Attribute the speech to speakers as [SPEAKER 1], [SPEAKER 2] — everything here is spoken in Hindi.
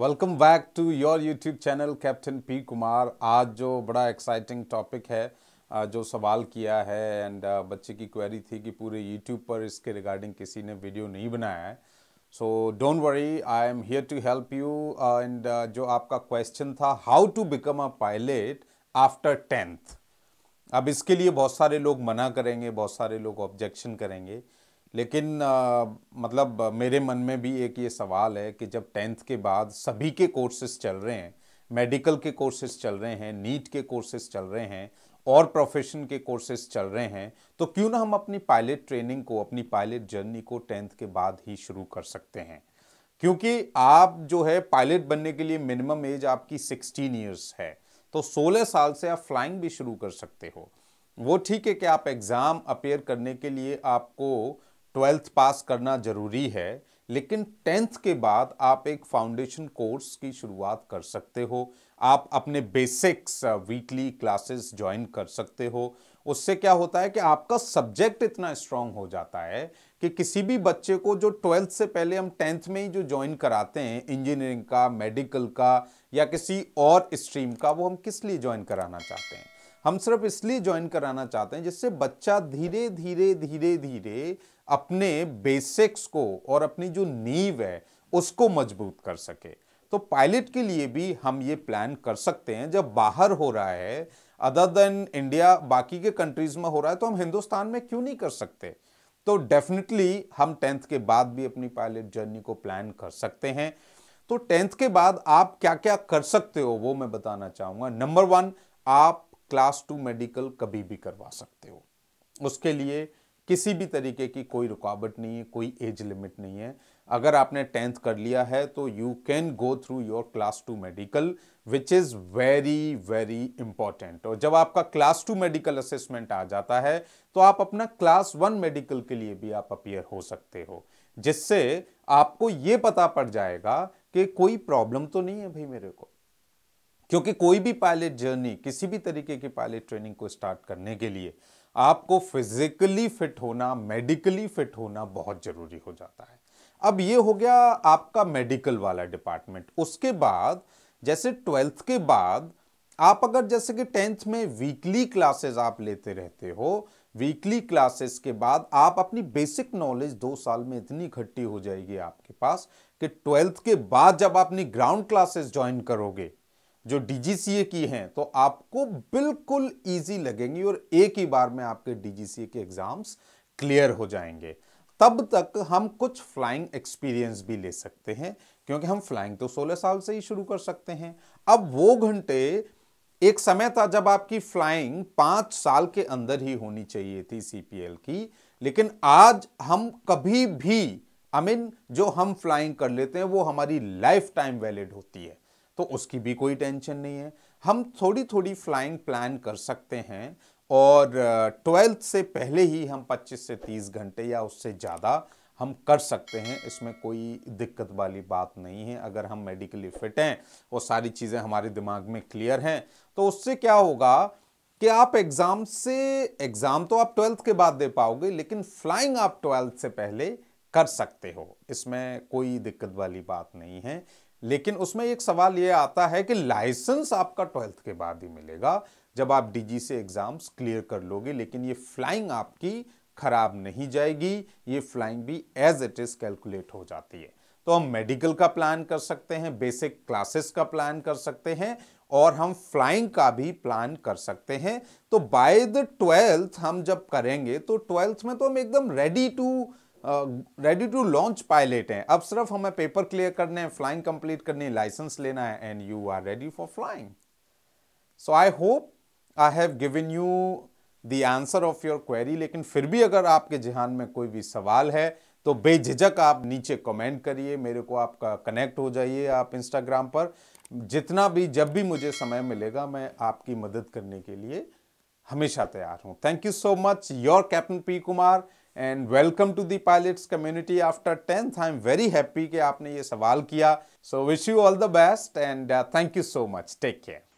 [SPEAKER 1] welcome back to your YouTube channel captain P Kumar आज जो बड़ा एक्साइटिंग टॉपिक है जो सवाल किया है एंड बच्चे की क्वेरी थी कि पूरे यूट्यूब पर इसके रिगार्डिंग किसी ने वीडियो नहीं बनाया है so don't worry I am here to help you and जो आपका क्वेश्चन था how to become a pilot after tenth अब इसके लिए बहुत सारे लोग मना करेंगे बहुत सारे लोग ऑब्जेक्शन करेंगे लेकिन आ, मतलब मेरे मन में भी एक ये सवाल है कि जब टेंथ के बाद सभी के कोर्सेज चल रहे हैं मेडिकल के कोर्सेज चल रहे हैं नीट के कोर्सेज चल रहे हैं और प्रोफेशन के कोर्सेज चल रहे हैं तो क्यों ना हम अपनी पायलट ट्रेनिंग को अपनी पायलट जर्नी को टेंथ के बाद ही शुरू कर सकते हैं क्योंकि आप जो है पायलट बनने के लिए मिनिमम एज आपकी सिक्सटीन ईयर्स है तो सोलह साल से आप फ्लाइंग भी शुरू कर सकते हो वो ठीक है कि आप एग्ज़ाम अपेयर करने के लिए आपको ट्वेल्थ पास करना ज़रूरी है लेकिन टेंथ के बाद आप एक फाउंडेशन कोर्स की शुरुआत कर सकते हो आप अपने बेसिक्स वीकली क्लासेस ज्वाइन कर सकते हो उससे क्या होता है कि आपका सब्जेक्ट इतना स्ट्रांग हो जाता है कि किसी भी बच्चे को जो ट्वेल्थ से पहले हम टेंथ में ही जो ज्वाइन कराते हैं इंजीनियरिंग का मेडिकल का या किसी और स्ट्रीम का वो हम किस लिए ज्वाइन कराना चाहते हैं हम सिर्फ इसलिए ज्वाइन कराना चाहते हैं जिससे बच्चा धीरे धीरे धीरे धीरे अपने बेसिक्स को और अपनी जो नींव है उसको मजबूत कर सके तो पायलट के लिए भी हम ये प्लान कर सकते हैं जब बाहर हो रहा है अदर देन इंडिया बाकी के कंट्रीज में हो रहा है तो हम हिंदुस्तान में क्यों नहीं कर सकते तो डेफिनेटली हम टेंथ के बाद भी अपनी पायलट जर्नी को प्लान कर सकते हैं तो टेंथ के बाद आप क्या क्या कर सकते हो वो मैं बताना चाहूँगा नंबर वन आप क्लास टू मेडिकल कभी भी करवा सकते हो उसके लिए किसी भी तरीके की कोई रुकावट नहीं है कोई एज लिमिट नहीं है अगर आपने टेंथ कर लिया है तो you can go through your class two medical which is very very important और जब आपका क्लास टू मेडिकल असेसमेंट आ जाता है तो आप अपना क्लास वन मेडिकल के लिए भी आप अपियर हो सकते हो जिससे आपको ये पता पड़ जाएगा कि कोई प्रॉब्लम तो नहीं है भाई मेरे को क्योंकि कोई भी पायलट जर्नी किसी भी तरीके की पायलट ट्रेनिंग को स्टार्ट करने के लिए आपको फिजिकली फिट होना मेडिकली फिट होना बहुत ज़रूरी हो जाता है अब ये हो गया आपका मेडिकल वाला डिपार्टमेंट उसके बाद जैसे ट्वेल्थ के बाद आप अगर जैसे कि टेंथ में वीकली क्लासेस आप लेते रहते हो वीकली क्लासेस के बाद आप अपनी बेसिक नॉलेज दो साल में इतनी इकट्ठी हो जाएगी आपके पास कि ट्वेल्थ के बाद जब आप अपनी ग्राउंड क्लासेस ज्वाइन करोगे जो डीजीसीए की हैं तो आपको बिल्कुल इजी लगेंगी और एक ही बार में आपके डीजीसीए के एग्जाम्स क्लियर हो जाएंगे तब तक हम कुछ फ्लाइंग एक्सपीरियंस भी ले सकते हैं क्योंकि हम फ्लाइंग तो 16 साल से ही शुरू कर सकते हैं अब वो घंटे एक समय था जब आपकी फ्लाइंग पाँच साल के अंदर ही होनी चाहिए थी सीपीएल की लेकिन आज हम कभी भी आई I मीन mean, जो हम फ्लाइंग कर लेते हैं वो हमारी लाइफ टाइम वैलिड होती है तो उसकी भी कोई टेंशन नहीं है हम थोड़ी थोड़ी फ्लाइंग प्लान कर सकते हैं और ट्वेल्थ से पहले ही हम 25 से 30 घंटे या उससे ज़्यादा हम कर सकते हैं इसमें कोई दिक्कत वाली बात नहीं है अगर हम मेडिकली फिट हैं वो सारी चीज़ें हमारे दिमाग में क्लियर हैं तो उससे क्या होगा कि आप एग्ज़ाम से एग्ज़ाम तो आप ट्वेल्थ के बाद दे पाओगे लेकिन फ्लाइंग आप ट्वेल्थ से पहले कर सकते हो इसमें कोई दिक्कत वाली बात नहीं है लेकिन उसमें एक सवाल ये आता है कि लाइसेंस आपका ट्वेल्थ के बाद ही मिलेगा जब आप डीजी से एग्जाम्स क्लियर कर लोगे लेकिन ये फ्लाइंग आपकी खराब नहीं जाएगी ये फ्लाइंग भी एज इट इज कैलकुलेट हो जाती है तो हम मेडिकल का प्लान कर सकते हैं बेसिक क्लासेस का प्लान कर सकते हैं और हम फ्लाइंग का भी प्लान कर सकते हैं तो बाय द ट्वेल्थ हम जब करेंगे तो ट्वेल्थ में तो हम एकदम ready to ready to launch pilot हैं अब सिर्फ हमें पेपर क्लियर करने हैं फ्लाइंग कंप्लीट करनी है लाइसेंस लेना है and you are ready for flying so I hope I have given you the answer of your query लेकिन फिर भी अगर आपके जहान में कोई भी सवाल है तो बेझिझक आप नीचे कमेंट करिए मेरे को आपका कनेक्ट हो जाइए आप इंस्टाग्राम पर जितना भी जब भी मुझे समय मिलेगा मैं आपकी मदद करने के लिए हमेशा तैयार हूँ thank you so much your captain P Kumar and welcome to the pilots community after tenth I am very happy कि आपने ये सवाल किया so wish you all the best and thank you so much take care